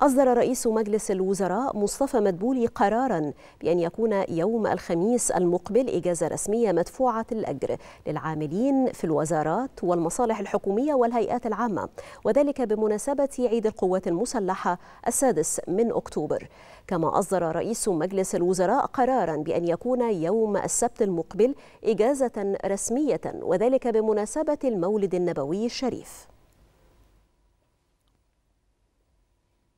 أصدر رئيس مجلس الوزراء مصطفى مدبولي قرارا بأن يكون يوم الخميس المقبل إجازة رسمية مدفوعة الأجر للعاملين في الوزارات والمصالح الحكومية والهيئات العامة وذلك بمناسبة عيد القوات المسلحة السادس من أكتوبر كما أصدر رئيس مجلس الوزراء قرارا بأن يكون يوم السبت المقبل إجازة رسمية وذلك بمناسبة المولد النبوي الشريف